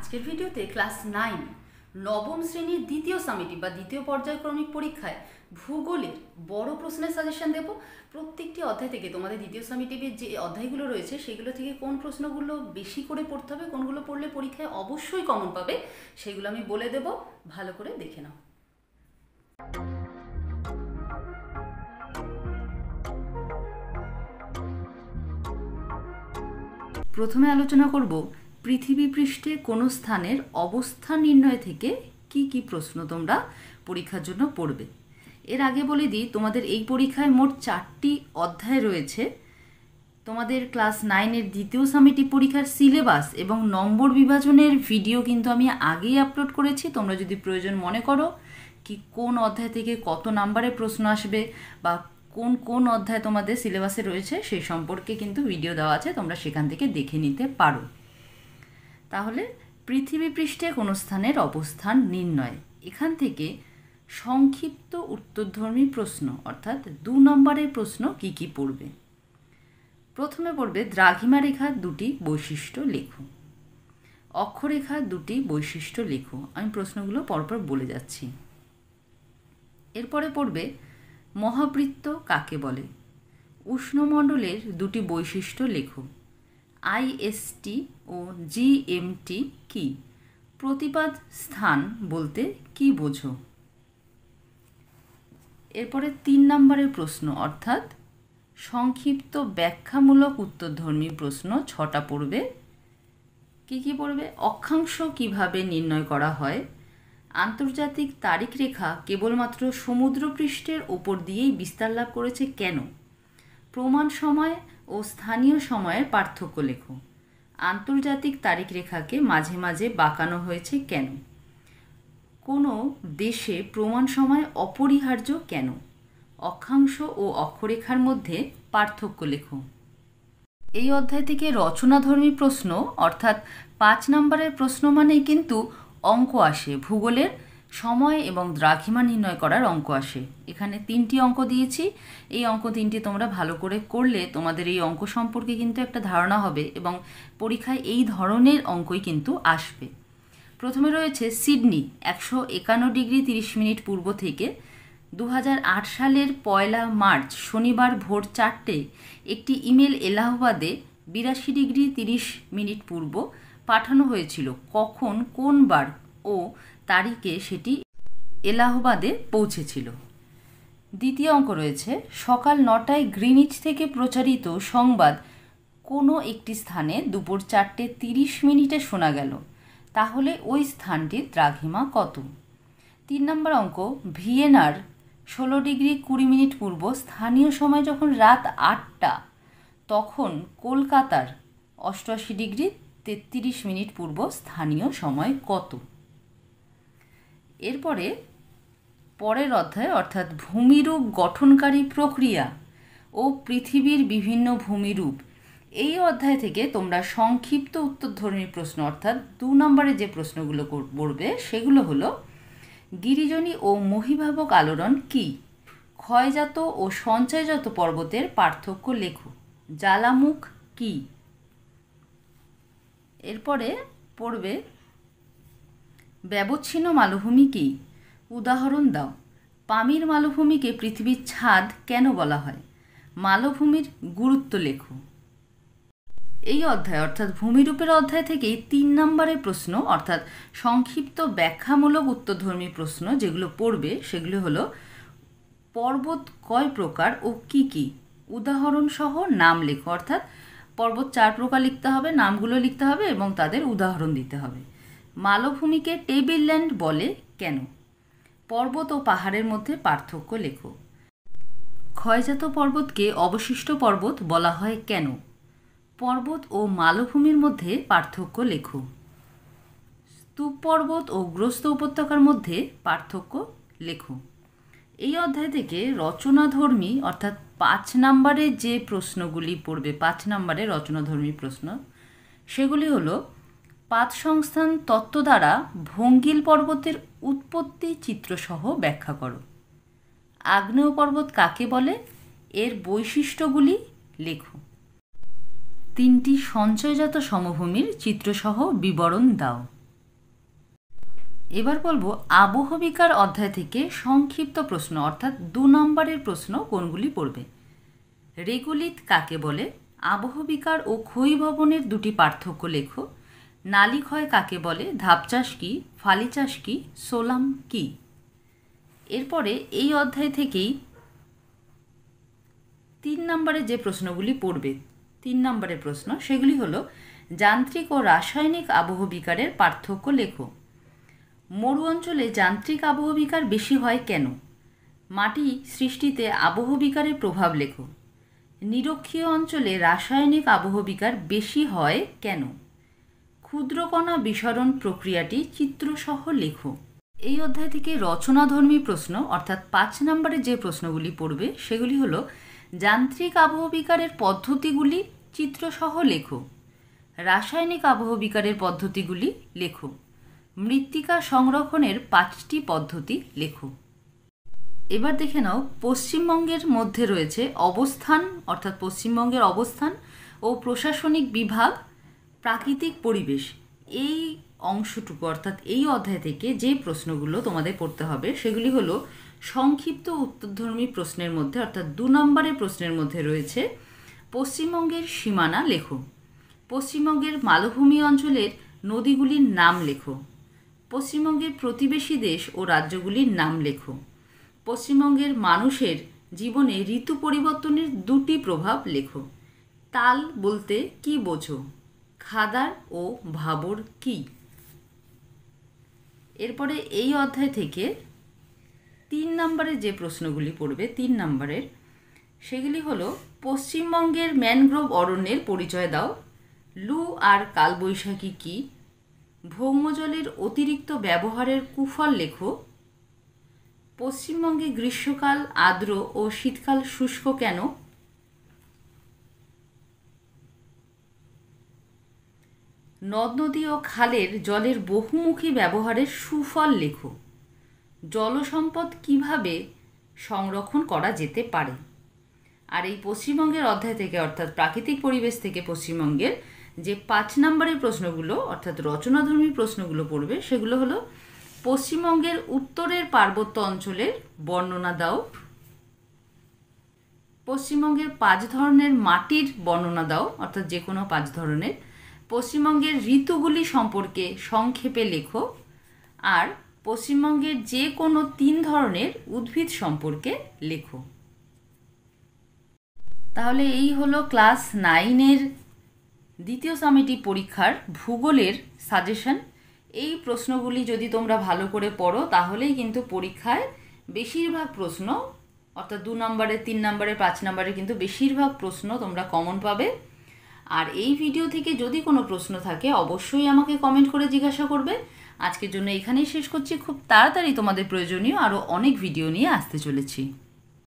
আজকের ভিডিওতে class nine নবম শ্রেণীর দ্বিতীয় সামিটি বা দ্বিতীয় পর্যায়ক্রমিক পরীক্ষায় ভূগোলের বড় প্রশ্নের সাজেশন দেব প্রত্যেকটি অধ্যায় থেকে তোমাদের দ্বিতীয় সামিটিভির যে অধ্যায়গুলো রয়েছে সেগুলো থেকে কোন প্রশ্নগুলো বেশি করে পড়তে হবে কোনগুলো পড়লে পরীক্ষায় অবশ্যই কমন পাবে সেগুলো আমি বলে দেব ভালো করে দেখে নাও প্রথমে আলোচনা করব পৃথিবী পৃষ্ঠে কোনো স্থানের অবস্থান নির্ণয় থেকে কি কি প্রশ্ন তোমরা পরীক্ষার জন্য পড়বে এর আগে বলে দিই তোমাদের এই পরীক্ষায় মোট চারটি অধ্যায় রয়েছে তোমাদের ক্লাস নাইনের দ্বিতীয় সামিটি পরীক্ষার সিলেবাস এবং নম্বর বিভাজনের ভিডিও কিন্তু আমি আগেই আপলোড করেছি তোমরা যদি প্রয়োজন মনে করো কি কোন অধ্যায় থেকে কত নাম্বারে প্রশ্ন আসবে বা কোন কোন অধ্যায় তোমাদের সিলেবাসে রয়েছে সেই সম্পর্কে কিন্তু ভিডিও দেওয়া আছে তোমরা সেখান থেকে দেখে নিতে পারো তাহলে পৃথিবী পৃষ্ঠে কোনো স্থানের অবস্থান নির্ণয় এখান থেকে সংক্ষিপ্ত উত্তরধর্মী প্রশ্ন অর্থাৎ দু নম্বরের প্রশ্ন কি কি পড়বে প্রথমে পড়বে দ্রাঘিমা রেখার দুটি বৈশিষ্ট্য লেখো অক্ষরেখা দুটি বৈশিষ্ট্য লেখো আমি প্রশ্নগুলো পরপর বলে যাচ্ছি এরপরে পড়বে মহাবৃত্ত কাকে বলে উষ্ণমণ্ডলের দুটি বৈশিষ্ট্য লেখো আইএসটি ও জিএমটি কি প্রতিবাদ স্থান বলতে কি বোঝো এরপরে তিন নম্বরের প্রশ্ন অর্থাৎ সংক্ষিপ্ত ব্যাখ্যামূলক উত্তরধর্মী প্রশ্ন ছটা পড়বে কি কি পড়বে অক্ষাংশ কিভাবে নির্ণয় করা হয় আন্তর্জাতিক তারিখ রেখা কেবলমাত্র সমুদ্রপৃষ্ঠের ওপর দিয়েই বিস্তার লাভ করেছে কেন প্রমাণ সময় ও স্থানীয় সময়ের পার্থক্য লেখো আন্তর্জাতিক তারিখ রেখাকে মাঝে মাঝে বাঁকানো হয়েছে কেন কোনো দেশে প্রমাণ সময় অপরিহার্য কেন অক্ষাংশ ও অক্ষরেখার মধ্যে পার্থক্য লেখো এই অধ্যায় থেকে রচনাধর্মী প্রশ্ন অর্থাৎ পাঁচ নম্বরের প্রশ্ন মানেই কিন্তু অঙ্ক আসে ভূগোলের সময় এবং দ্রাঘিমা নির্ণয় করার অঙ্ক আসে এখানে তিনটি অঙ্ক দিয়েছি এই অঙ্ক তিনটি তোমরা ভালো করে করলে তোমাদের এই অঙ্ক সম্পর্কে কিন্তু একটা ধারণা হবে এবং পরীক্ষায় এই ধরনের অঙ্কই কিন্তু আসবে প্রথমে রয়েছে সিডনি একশো একান্ন ডিগ্রি তিরিশ মিনিট পূর্ব থেকে দু সালের পয়লা মার্চ শনিবার ভোর চারটে একটি ইমেল এলাহাবাদে বিরাশি ডিগ্রি তিরিশ মিনিট পূর্ব পাঠানো হয়েছিল কখন কোন বার ও তারিখে সেটি এলাহাবাদে পৌঁছেছিল দ্বিতীয় অঙ্ক রয়েছে সকাল নটায় গ্রিনিচ থেকে প্রচারিত সংবাদ কোনো একটি স্থানে দুপুর চারটে তিরিশ মিনিটে শোনা গেল তাহলে ওই স্থানটির দ্রাঘিমা কত তিন নম্বর অঙ্ক ভিয়েনার ষোলো ডিগ্রি কুড়ি মিনিট পূর্ব স্থানীয় সময় যখন রাত আটটা তখন কলকাতার অষ্টআশি ডিগ্রি তেত্রিশ মিনিট পূর্ব স্থানীয় সময় কত এরপরে পরের অধ্যায় অর্থাৎ ভূমিরূপ গঠনকারী প্রক্রিয়া ও পৃথিবীর বিভিন্ন ভূমিরূপ এই অধ্যায় থেকে তোমরা সংক্ষিপ্ত উত্তরধর্মী প্রশ্ন অর্থাৎ দু নম্বরে যে প্রশ্নগুলো পড়বে সেগুলো হলো গিরিজনী ও মহিভাবক আলোড়ন কি ক্ষয়জাত ও সঞ্চয়জাত পর্বতের পার্থক্য লেখো জ্বালামুখ কি এরপরে পড়বে ব্যবচ্ছিন্ন মালভূমি কি উদাহরণ দাও পামির মালভূমিকে পৃথিবীর ছাদ কেন বলা হয় মালভূমির গুরুত্ব লেখো এই অধ্যায় অর্থাৎ ভূমিরূপের অধ্যায় থেকে তিন নম্বরের প্রশ্ন অর্থাৎ সংক্ষিপ্ত ব্যাখ্যামূলক উত্তরধর্মী প্রশ্ন যেগুলো পড়বে সেগুলো হলো পর্বত কয় প্রকার ও কি কি উদাহরণসহ নাম লেখো অর্থাৎ পর্বত চার প্রকার লিখতে হবে নামগুলো লিখতে হবে এবং তাদের উদাহরণ দিতে হবে মালভূমিকে টেবিল ল্যান্ড বলে কেন পর্বত ও পাহাড়ের মধ্যে পার্থক্য লেখো ক্ষয়জাত পর্বতকে অবশিষ্ট পর্বত বলা হয় কেন পর্বত ও মালভূমির মধ্যে পার্থক্য লেখো স্তূপ পর্বত ও গ্রস্ত উপত্যকার মধ্যে পার্থক্য লেখো এই অধ্যায় থেকে রচনাধর্মী অর্থাৎ পাঁচ নাম্বারের যে প্রশ্নগুলি পড়বে পাঁচ নাম্বারে রচনাধর্মী প্রশ্ন সেগুলি হলো পাত সংস্থান তত্ত্ব দ্বারা ভঙ্গিল পর্বতের উৎপত্তি চিত্রসহ ব্যাখ্যা করো আগ্নেয় পর্বত কাকে বলে এর বৈশিষ্ট্যগুলি লেখো তিনটি সঞ্চয়জাত সমভূমির চিত্রসহ বিবরণ দাও এবার বলবো আবহবিকার অধ্যায় থেকে সংক্ষিপ্ত প্রশ্ন অর্থাৎ দু নম্বরের প্রশ্ন কোনগুলি পড়বে রেগুলিত কাকে বলে আবহবিকার ও ক্ষয়ী ভবনের দুটি পার্থক্য লেখো নালি ক্ষয় কাকে বলে ধাপ চাষ কী ফালি চাষ কী সোলাম কী এরপরে এই অধ্যায় থেকেই তিন নম্বরে যে প্রশ্নগুলি পড়বে তিন নম্বরের প্রশ্ন সেগুলি হল যান্ত্রিক ও রাসায়নিক আবহ বিকারের পার্থক্য লেখো মরু অঞ্চলে যান্ত্রিক আবহ বিকার বেশি হয় কেন মাটি সৃষ্টিতে আবহ বিকারের প্রভাব লেখো নিরক্ষীয় অঞ্চলে রাসায়নিক আবহ বিকার বেশি হয় কেন ক্ষুদ্রকণা বিসরণ প্রক্রিয়াটি চিত্রসহ লেখো এই অধ্যায় থেকে রচনাধর্মী প্রশ্ন অর্থাৎ পাঁচ নম্বরে যে প্রশ্নগুলি পড়বে সেগুলি হল যান্ত্রিক আবহ বিকারের পদ্ধতিগুলি চিত্রসহ লেখো রাসায়নিক আবহ বিকারের পদ্ধতিগুলি লেখো মৃত্তিকা সংরক্ষণের পাঁচটি পদ্ধতি লেখো এবার দেখে নাও পশ্চিমবঙ্গের মধ্যে রয়েছে অবস্থান অর্থাৎ পশ্চিমবঙ্গের অবস্থান ও প্রশাসনিক বিভাগ প্রাকৃতিক পরিবেশ এই অংশটুকু অর্থাৎ এই অধ্যায় থেকে যে প্রশ্নগুলো তোমাদের পড়তে হবে সেগুলি হলো সংক্ষিপ্ত উত্তরধর্মী প্রশ্নের মধ্যে অর্থাৎ দু নম্বরের প্রশ্নের মধ্যে রয়েছে পশ্চিমবঙ্গের সীমানা লেখো পশ্চিমবঙ্গের মালভূমি অঞ্চলের নদীগুলির নাম লেখো পশ্চিমবঙ্গের প্রতিবেশী দেশ ও রাজ্যগুলির নাম লেখো পশ্চিমবঙ্গের মানুষের জীবনে ঋতু পরিবর্তনের দুটি প্রভাব লেখো তাল বলতে কি বোঝো খাদার ও ভাবর কি এরপরে এই অধ্যায় থেকে তিন নম্বরের যে প্রশ্নগুলি পড়বে তিন নম্বরের সেগুলি হলো পশ্চিমবঙ্গের ম্যানগ্রোভ অরণ্যের পরিচয় দাও লু আর কালবৈশাখী কি ভৌমজলের অতিরিক্ত ব্যবহারের কুফল লেখো পশ্চিমবঙ্গে গ্রীষ্মকাল আর্দ্র ও শীতকাল শুষ্ক কেন নদ নদী ও খালের জলের বহুমুখী ব্যবহারের সুফল লেখো জলসম্পদ কিভাবে সংরক্ষণ করা যেতে পারে আর এই পশ্চিমবঙ্গের অধ্যায় থেকে অর্থাৎ প্রাকৃতিক পরিবেশ থেকে পশ্চিমবঙ্গের যে পাঁচ নম্বরের প্রশ্নগুলো অর্থাৎ রচনাধর্মী প্রশ্নগুলো পড়বে সেগুলো হলো পশ্চিমবঙ্গের উত্তরের পার্বত্য অঞ্চলের বর্ণনা দাও পশ্চিমবঙ্গের পাঁচ ধরনের মাটির বর্ণনা দাও অর্থাৎ যে কোনো পাঁচ ধরনের পশ্চিমবঙ্গের ঋতুগুলি সম্পর্কে সংক্ষেপে লেখো আর পশ্চিমবঙ্গের যে কোনো তিন ধরনের উদ্ভিদ সম্পর্কে লেখো তাহলে এই হলো ক্লাস নাইনের দ্বিতীয় সামিটি পরীক্ষার ভূগোলের সাজেশন এই প্রশ্নগুলি যদি তোমরা ভালো করে পড়ো তাহলেই কিন্তু পরীক্ষায় বেশিরভাগ প্রশ্ন অর্থাৎ দু নম্বরে তিন নম্বরে পাঁচ নম্বরে কিন্তু বেশিরভাগ প্রশ্ন তোমরা কমন পাবে আর এই ভিডিও থেকে যদি কোনো প্রশ্ন থাকে অবশ্যই আমাকে কমেন্ট করে জিজ্ঞাসা করবে আজকের জন্য এখানেই শেষ করছি খুব তাড়াতাড়ি তোমাদের প্রয়োজনীয় আরও অনেক ভিডিও নিয়ে আসতে চলেছি